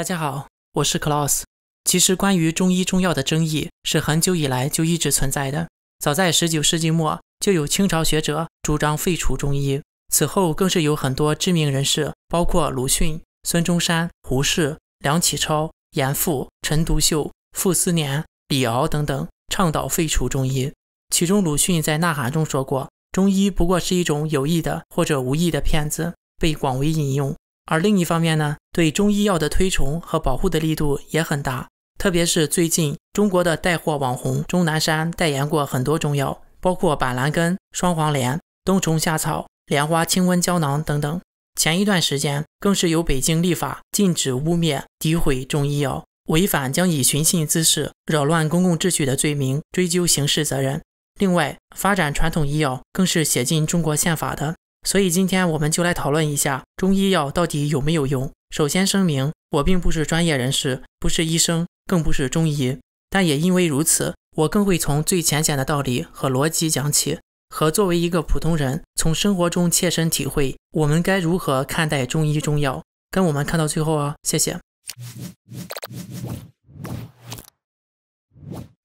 大家好，我是克 l a u s 其实，关于中医中药的争议是很久以来就一直存在的。早在十九世纪末，就有清朝学者主张废除中医。此后，更是有很多知名人士，包括鲁迅、孙中山、胡适、梁启超、严复、陈独秀、傅斯年、李敖等等，倡导废除中医。其中，鲁迅在《呐喊》中说过：“中医不过是一种有意的或者无意的骗子。”被广为引用。而另一方面呢，对中医药的推崇和保护的力度也很大，特别是最近中国的带货网红钟南山代言过很多中药，包括板蓝根、双黄连、冬虫夏草、莲花清瘟胶囊等等。前一段时间更是由北京立法禁止污蔑、诋毁中医药，违反将以寻衅滋事、扰乱公共秩序的罪名追究刑事责任。另外，发展传统医药更是写进中国宪法的。所以今天我们就来讨论一下中医药到底有没有用。首先声明，我并不是专业人士，不是医生，更不是中医。但也因为如此，我更会从最浅显的道理和逻辑讲起，和作为一个普通人从生活中切身体会，我们该如何看待中医中药。跟我们看到最后啊，谢谢。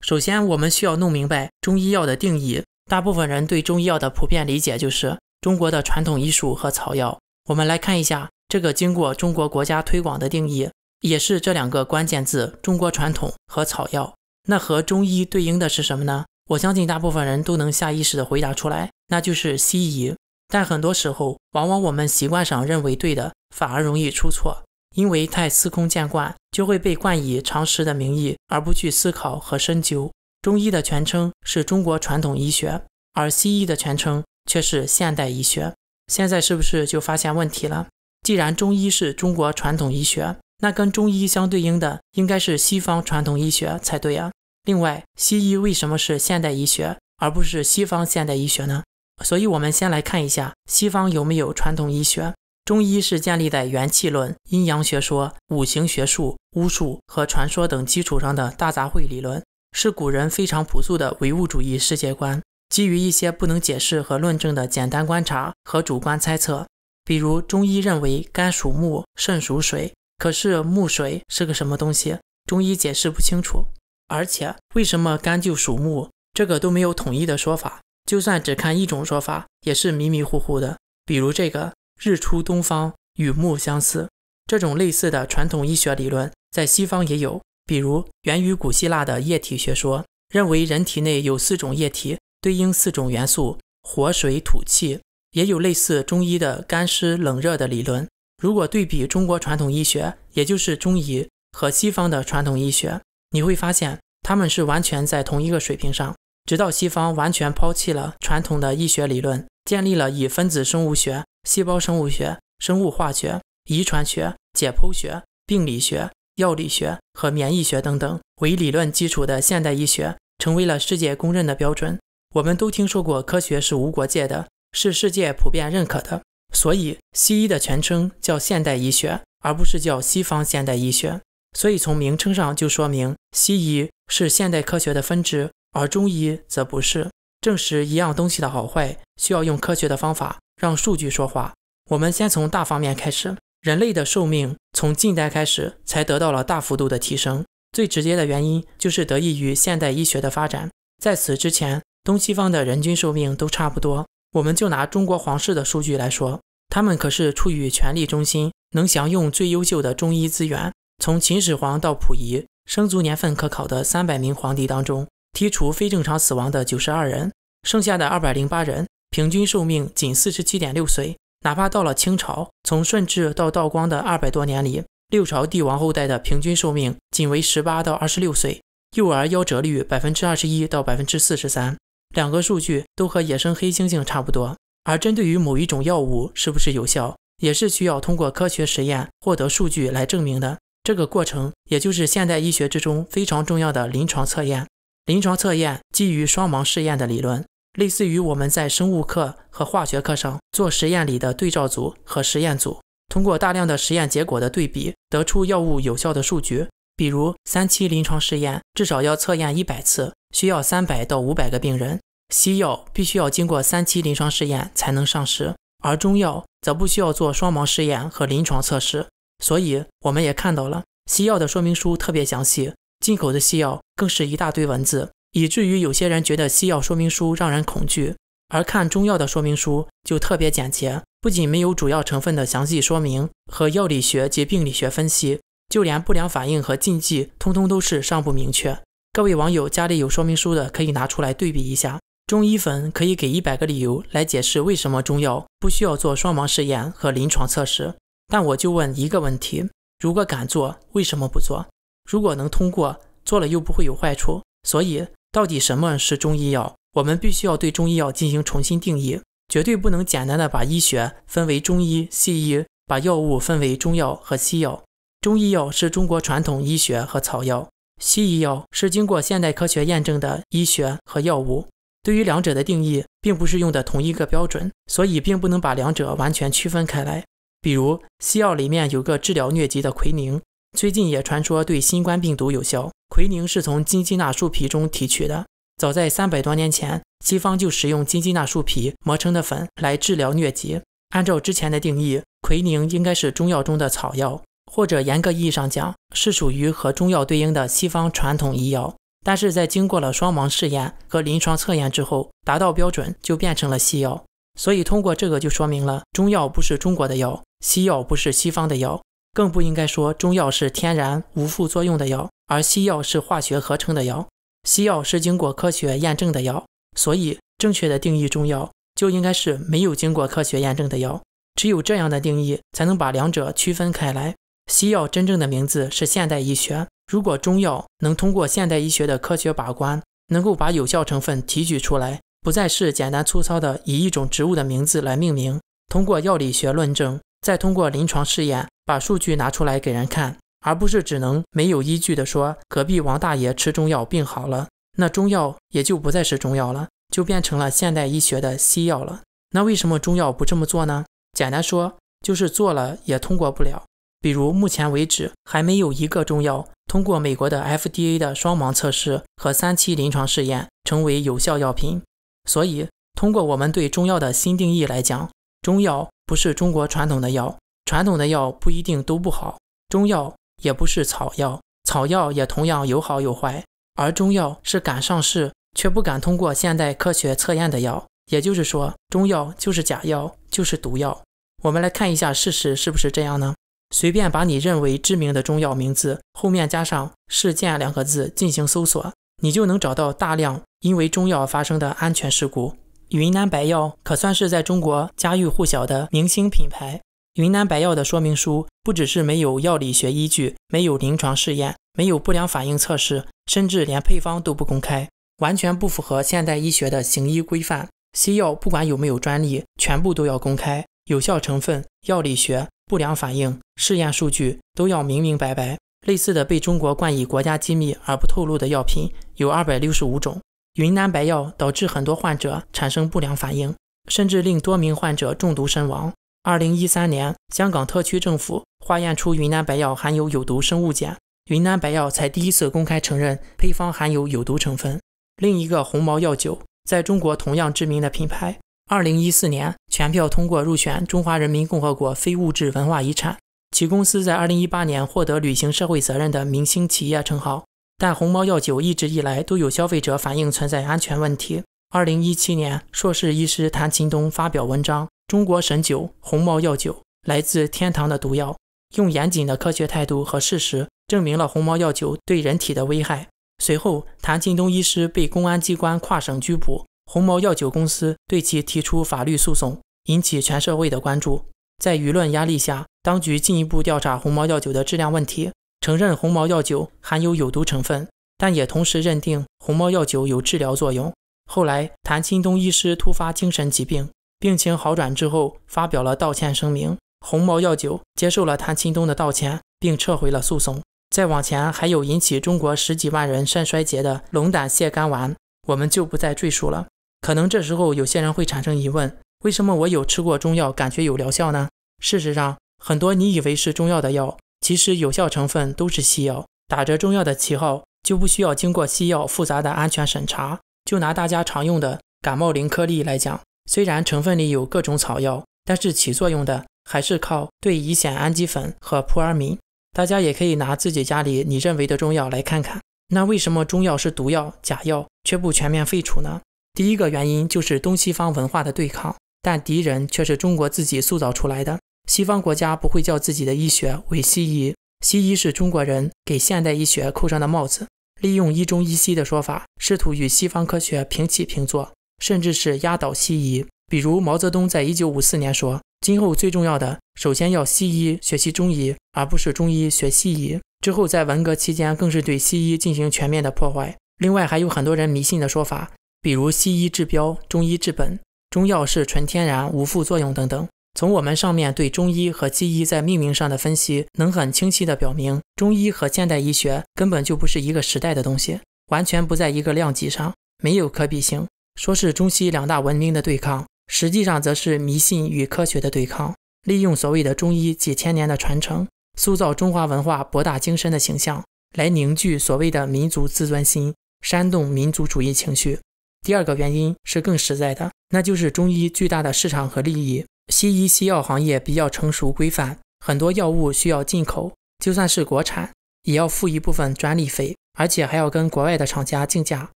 首先，我们需要弄明白中医药的定义。大部分人对中医药的普遍理解就是。中国的传统医术和草药，我们来看一下这个经过中国国家推广的定义，也是这两个关键字：中国传统和草药。那和中医对应的是什么呢？我相信大部分人都能下意识的回答出来，那就是西医。但很多时候，往往我们习惯上认为对的，反而容易出错，因为太司空见惯，就会被冠以常识的名义，而不去思考和深究。中医的全称是中国传统医学，而西医的全称。却是现代医学，现在是不是就发现问题了？既然中医是中国传统医学，那跟中医相对应的应该是西方传统医学才对啊。另外，西医为什么是现代医学，而不是西方现代医学呢？所以，我们先来看一下西方有没有传统医学。中医是建立在元气论、阴阳学说、五行学术、巫术和传说等基础上的大杂烩理论，是古人非常朴素的唯物主义世界观。基于一些不能解释和论证的简单观察和主观猜测，比如中医认为肝属木，肾属水，可是木水是个什么东西？中医解释不清楚。而且为什么肝就属木，这个都没有统一的说法。就算只看一种说法，也是迷迷糊糊的。比如这个“日出东方，与木相似”这种类似的传统医学理论，在西方也有，比如源于古希腊的液体学说，认为人体内有四种液体。对应四种元素：火、水、土、气，也有类似中医的干湿冷热的理论。如果对比中国传统医学，也就是中医和西方的传统医学，你会发现他们是完全在同一个水平上。直到西方完全抛弃了传统的医学理论，建立了以分子生物学、细胞生物学、生物化学、遗传学、解剖学、病理学、药理学和免疫学等等为理论基础的现代医学，成为了世界公认的标准。我们都听说过，科学是无国界的，是世界普遍认可的。所以，西医的全称叫现代医学，而不是叫西方现代医学。所以，从名称上就说明，西医是现代科学的分支，而中医则不是。证实一样东西的好坏，需要用科学的方法，让数据说话。我们先从大方面开始，人类的寿命从近代开始才得到了大幅度的提升，最直接的原因就是得益于现代医学的发展。在此之前。东西方的人均寿命都差不多，我们就拿中国皇室的数据来说，他们可是处于权力中心，能享用最优秀的中医资源。从秦始皇到溥仪，生卒年份可考的三百名皇帝当中，剔除非正常死亡的九十二人，剩下的二百零八人，平均寿命仅四十七点六岁。哪怕到了清朝，从顺治到道光的二百多年里，六朝帝王后代的平均寿命仅为十八到二十六岁，幼儿夭折率百分之二十一到百分之四十三。两个数据都和野生黑猩猩差不多，而针对于某一种药物是不是有效，也是需要通过科学实验获得数据来证明的。这个过程也就是现代医学之中非常重要的临床测验。临床测验基于双盲试验的理论，类似于我们在生物课和化学课上做实验里的对照组和实验组。通过大量的实验结果的对比，得出药物有效的数据。比如三期临床试验至少要测验一百次。需要三百到五百个病人，西药必须要经过三期临床试验才能上市，而中药则不需要做双盲试验和临床测试。所以我们也看到了，西药的说明书特别详细，进口的西药更是一大堆文字，以至于有些人觉得西药说明书让人恐惧。而看中药的说明书就特别简洁，不仅没有主要成分的详细说明和药理学及病理学分析，就连不良反应和禁忌通通都是尚不明确。各位网友，家里有说明书的可以拿出来对比一下。中医粉可以给一百个理由来解释为什么中药不需要做双盲试验和临床测试，但我就问一个问题：如果敢做，为什么不做？如果能通过，做了又不会有坏处。所以，到底什么是中医药？我们必须要对中医药进行重新定义，绝对不能简单的把医学分为中医、西医，把药物分为中药和西药。中医药是中国传统医学和草药。西医药是经过现代科学验证的医学和药物，对于两者的定义并不是用的同一个标准，所以并不能把两者完全区分开来。比如西药里面有个治疗疟疾的奎宁，最近也传说对新冠病毒有效。奎宁是从金鸡纳树皮中提取的，早在三百多年前，西方就使用金鸡纳树皮磨成的粉来治疗疟疾。按照之前的定义，奎宁应该是中药中的草药。或者严格意义上讲，是属于和中药对应的西方传统医药，但是在经过了双盲试验和临床测验之后，达到标准就变成了西药。所以通过这个就说明了，中药不是中国的药，西药不是西方的药，更不应该说中药是天然无副作用的药，而西药是化学合成的药，西药是经过科学验证的药。所以正确的定义中药就应该是没有经过科学验证的药，只有这样的定义才能把两者区分开来。西药真正的名字是现代医学。如果中药能通过现代医学的科学把关，能够把有效成分提取出来，不再是简单粗糙的以一种植物的名字来命名，通过药理学论证，再通过临床试验，把数据拿出来给人看，而不是只能没有依据的说隔壁王大爷吃中药病好了，那中药也就不再是中药了，就变成了现代医学的西药了。那为什么中药不这么做呢？简单说，就是做了也通过不了。比如目前为止还没有一个中药通过美国的 FDA 的双盲测试和三期临床试验成为有效药品。所以，通过我们对中药的新定义来讲，中药不是中国传统的药，传统的药不一定都不好。中药也不是草药，草药也同样有好有坏。而中药是敢上市却不敢通过现代科学测验的药，也就是说，中药就是假药，就是毒药。我们来看一下事实是不是这样呢？随便把你认为知名的中药名字后面加上“事件”两个字进行搜索，你就能找到大量因为中药发生的安全事故。云南白药可算是在中国家喻户晓的明星品牌。云南白药的说明书不只是没有药理学依据，没有临床试验，没有不良反应测试，甚至连配方都不公开，完全不符合现代医学的行医规范。西药不管有没有专利，全部都要公开有效成分、药理学。不良反应试验数据都要明明白白。类似的被中国冠以国家机密而不透露的药品有二百六十五种。云南白药导致很多患者产生不良反应，甚至令多名患者中毒身亡。二零一三年，香港特区政府化验出云南白药含有有毒生物碱，云南白药才第一次公开承认配方含有有毒成分。另一个红毛药酒，在中国同样知名的品牌。二零一四年，全票通过入选中华人民共和国非物质文化遗产。其公司在二零一八年获得履行社会责任的明星企业称号。但红猫药酒一直以来都有消费者反映存在安全问题。二零一七年，硕士医师谭勤东发表文章《中国神酒红猫药酒：来自天堂的毒药》，用严谨的科学态度和事实证明了红猫药酒对人体的危害。随后，谭勤东医师被公安机关跨省拘捕。鸿茅药酒公司对其提出法律诉讼，引起全社会的关注。在舆论压力下，当局进一步调查鸿茅药酒的质量问题，承认鸿茅药酒含有有毒成分，但也同时认定鸿茅药酒有治疗作用。后来，谭钦东医师突发精神疾病，病情好转之后发表了道歉声明。鸿茅药酒接受了谭钦东的道歉，并撤回了诉讼。再往前，还有引起中国十几万人肾衰竭的龙胆泻肝丸，我们就不再赘述了。可能这时候有些人会产生疑问，为什么我有吃过中药，感觉有疗效呢？事实上，很多你以为是中药的药，其实有效成分都是西药，打着中药的旗号，就不需要经过西药复杂的安全审查。就拿大家常用的感冒灵颗粒来讲，虽然成分里有各种草药，但是起作用的还是靠对乙酰氨基酚和扑尔敏。大家也可以拿自己家里你认为的中药来看看。那为什么中药是毒药、假药，却不全面废除呢？第一个原因就是东西方文化的对抗，但敌人却是中国自己塑造出来的。西方国家不会叫自己的医学为西医，西医是中国人给现代医学扣上的帽子，利用“医中医西”的说法，试图与西方科学平起平坐，甚至是压倒西医。比如毛泽东在一九五四年说：“今后最重要的，首先要西医学习中医，而不是中医学西医。”之后在文革期间，更是对西医进行全面的破坏。另外，还有很多人迷信的说法。比如西医治标，中医治本，中药是纯天然无副作用等等。从我们上面对中医和西医在命名上的分析，能很清晰的表明，中医和现代医学根本就不是一个时代的东西，完全不在一个量级上，没有可比性。说是中西两大文明的对抗，实际上则是迷信与科学的对抗。利用所谓的中医几千年的传承，塑造中华文化博大精深的形象，来凝聚所谓的民族自尊心，煽动民族主义情绪。第二个原因是更实在的，那就是中医巨大的市场和利益。西医西药行业比较成熟规范，很多药物需要进口，就算是国产也要付一部分专利费，而且还要跟国外的厂家竞价。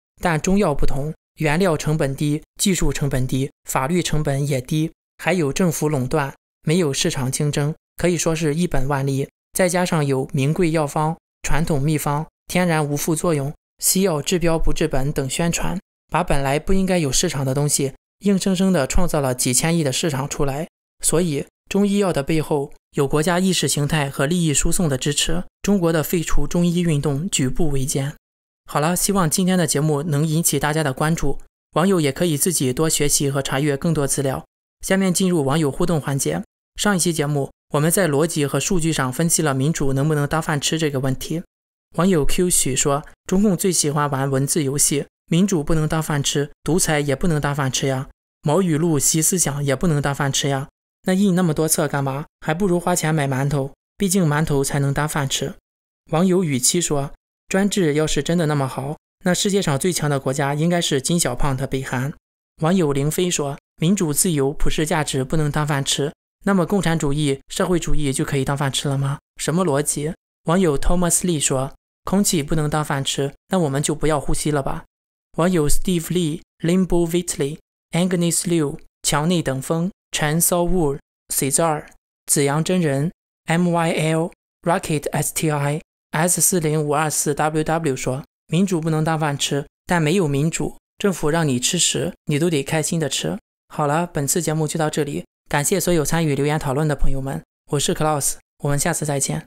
但中药不同，原料成本低，技术成本低，法律成本也低，还有政府垄断，没有市场竞争，可以说是一本万利。再加上有名贵药方、传统秘方、天然无副作用、西药治标不治本等宣传。把本来不应该有市场的东西，硬生生的创造了几千亿的市场出来。所以中医药的背后有国家意识形态和利益输送的支持。中国的废除中医运动举步维艰。好了，希望今天的节目能引起大家的关注，网友也可以自己多学习和查阅更多资料。下面进入网友互动环节。上一期节目我们在逻辑和数据上分析了民主能不能当饭吃这个问题。网友 Q 许说，中共最喜欢玩文字游戏。民主不能当饭吃，独裁也不能当饭吃呀。毛语录、习思想也不能当饭吃呀。那印那么多册干嘛？还不如花钱买馒头，毕竟馒头才能当饭吃。网友雨七说：“专制要是真的那么好，那世界上最强的国家应该是金小胖的北韩。”网友凌飞说：“民主自由普世价值不能当饭吃，那么共产主义社会主义就可以当饭吃了吗？什么逻辑？”网友 Thomas 说：“空气不能当饭吃，那我们就不要呼吸了吧？”网友 Steve Lee、Limbo Whitley、Agnes Liu、乔内等风、陈 o 雾、Cesar、紫阳真人、MYL、RocketSTI、S 四零五二四 WW 说：民主不能当饭吃，但没有民主，政府让你吃屎，你都得开心的吃。好了，本次节目就到这里，感谢所有参与留言讨论的朋友们，我是 Claus，我们下次再见。